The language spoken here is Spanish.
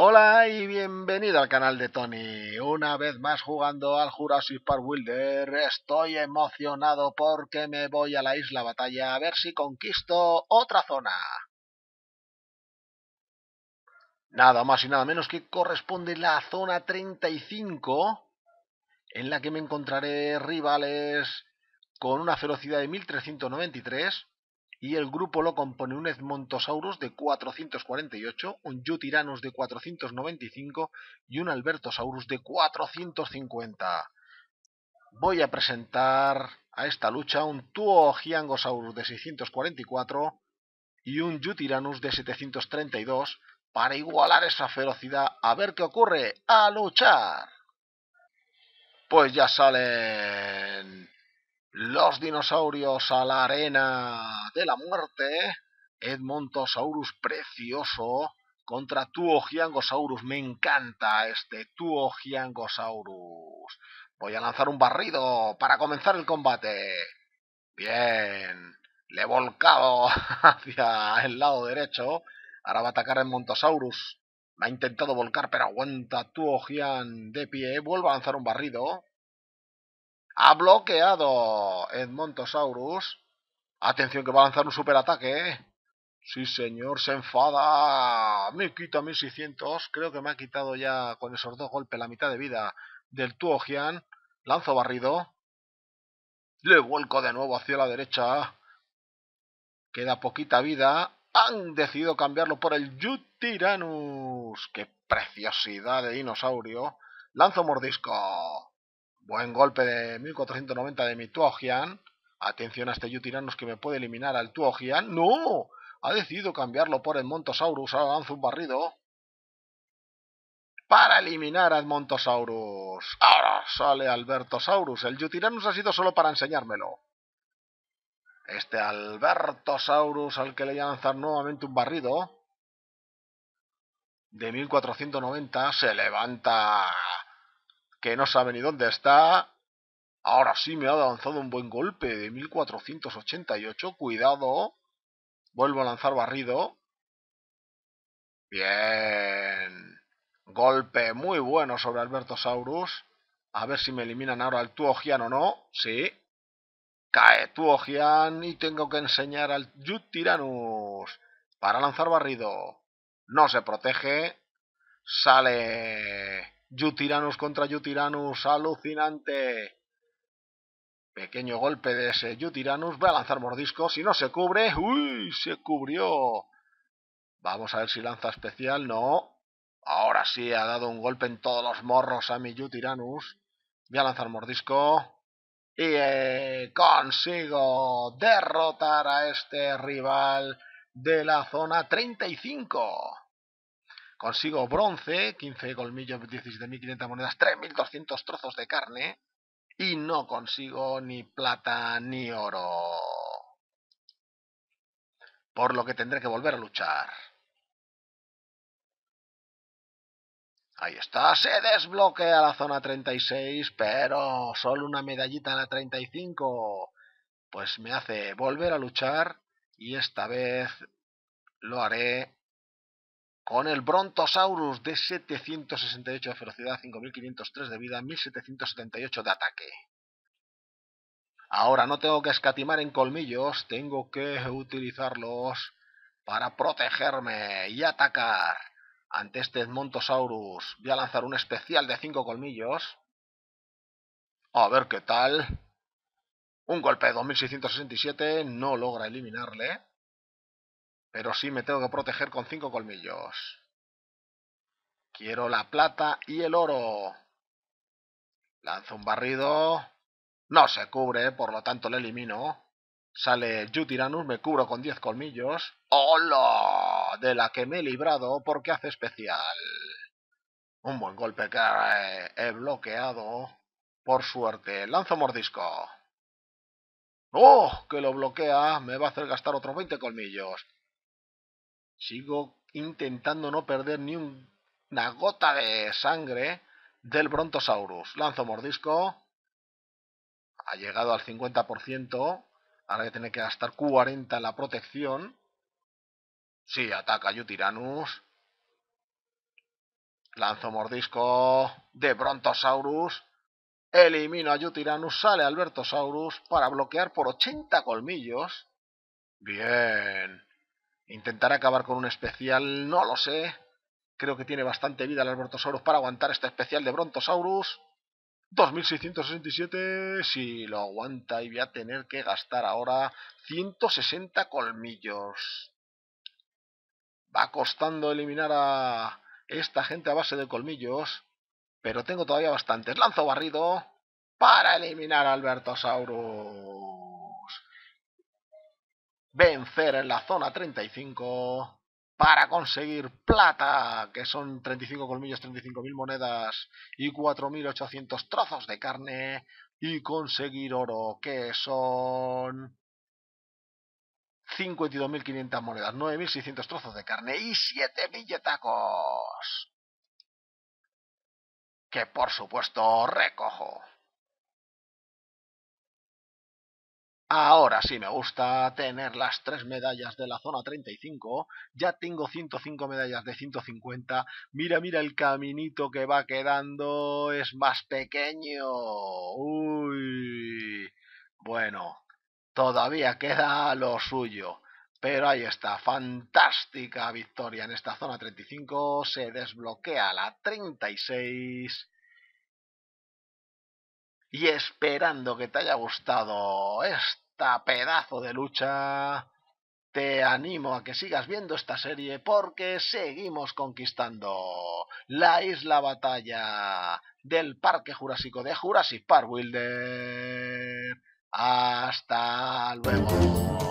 Hola y bienvenido al canal de Tony. Una vez más jugando al Jurassic Park Wilder. Estoy emocionado porque me voy a la isla batalla a ver si conquisto otra zona. Nada más y nada menos que corresponde la zona 35 en la que me encontraré rivales con una velocidad de 1393 y el grupo lo compone un Edmontosaurus de 448, un Yutiranus de 495 y un Albertosaurus de 450. Voy a presentar a esta lucha un Giangosaurus de 644 y un Yutiranus de 732 para igualar esa ferocidad. A ver qué ocurre. ¡A luchar! Pues ya salen los dinosaurios a la arena de la muerte. Edmontosaurus precioso contra Tuogiangosaurus. Me encanta este Tuogiangosaurus. Voy a lanzar un barrido para comenzar el combate. Bien. Le he volcado hacia el lado derecho. Ahora va a atacar Edmontosaurus. Me ha intentado volcar, pero aguanta Tuogian de pie. Vuelvo a lanzar un barrido. Ha bloqueado Edmontosaurus. Atención que va a lanzar un superataque. Eh. Sí, señor, se enfada. Me quita 1600. Creo que me ha quitado ya con esos dos golpes la mitad de vida del Tuojian. Lanzo barrido. Le vuelco de nuevo hacia la derecha. Queda poquita vida. Han decidido cambiarlo por el Yutiranus. ¡Qué preciosidad de dinosaurio! Lanzo mordisco. Buen golpe de 1490 de mi Tuojian. Atención a este Yutiranus que me puede eliminar al Tuojian. ¡No! Ha decidido cambiarlo por Edmontosaurus. Ahora lanza un barrido. Para eliminar a Edmontosaurus. Ahora sale Albertosaurus. El Yutiranus ha sido solo para enseñármelo. Este Albertosaurus al que le voy a lanzar nuevamente un barrido. De 1490 se levanta que no sabe ni dónde está. Ahora sí me ha lanzado un buen golpe de 1488. Cuidado. Vuelvo a lanzar barrido. Bien. Golpe muy bueno sobre Alberto Saurus. A ver si me eliminan ahora al Tuogian o no. Sí. Cae Tuogian y tengo que enseñar al Yut para lanzar barrido. No se protege. Sale Yutiranus contra Yutiranus, alucinante. Pequeño golpe de ese Yutiranus, va a lanzar mordisco, si no se cubre, ¡uy! Se cubrió. Vamos a ver si lanza especial, no. Ahora sí, ha dado un golpe en todos los morros a mi Yutiranus. Voy a lanzar mordisco. Y eh, consigo derrotar a este rival de la zona 35. Consigo bronce, 15 colmillos, 17.500 monedas, 3.200 trozos de carne. Y no consigo ni plata ni oro. Por lo que tendré que volver a luchar. Ahí está, se desbloquea la zona 36, pero solo una medallita en la 35. Pues me hace volver a luchar y esta vez lo haré con el Brontosaurus de 768 de ferocidad, 5503 de vida, 1778 de ataque. Ahora no tengo que escatimar en colmillos, tengo que utilizarlos para protegerme y atacar. Ante este Montosaurus voy a lanzar un especial de 5 colmillos. A ver qué tal. Un golpe de 2667 no logra eliminarle. Pero sí me tengo que proteger con cinco colmillos. Quiero la plata y el oro. Lanzo un barrido. No se cubre, por lo tanto le elimino. Sale Jutiranus, me cubro con 10 colmillos. ¡Hola! De la que me he librado porque hace especial. Un buen golpe que he bloqueado. Por suerte, lanzo mordisco. ¡Oh! Que lo bloquea. Me va a hacer gastar otros 20 colmillos. Sigo intentando no perder ni una gota de sangre del Brontosaurus. Lanzo mordisco. Ha llegado al 50%. Ahora voy a que gastar 40 la protección. Sí, ataca Yutiranus. Lanzo mordisco de Brontosaurus. Elimino a Yutiranus. Sale Albertosaurus para bloquear por 80 colmillos. Bien. Intentar acabar con un especial, no lo sé. Creo que tiene bastante vida el Albertosaurus para aguantar este especial de Brontosaurus. 2667, si lo aguanta y voy a tener que gastar ahora 160 colmillos. Va costando eliminar a esta gente a base de colmillos, pero tengo todavía bastantes. Lanzo barrido para eliminar a Albertosaurus vencer en la zona 35 para conseguir plata, que son 35 colmillos, 35.000 monedas y 4.800 trozos de carne, y conseguir oro, que son 52.500 monedas, 9.600 trozos de carne y 7 billetacos, que por supuesto recojo. Ahora sí me gusta tener las tres medallas de la zona 35. Ya tengo 105 medallas de 150. Mira, mira el caminito que va quedando. Es más pequeño. Uy. Bueno, todavía queda lo suyo. Pero ahí está, fantástica victoria en esta zona 35. Se desbloquea la 36 y esperando que te haya gustado esta pedazo de lucha, te animo a que sigas viendo esta serie porque seguimos conquistando la isla batalla del Parque Jurásico de Jurassic Park Wilder. Hasta luego.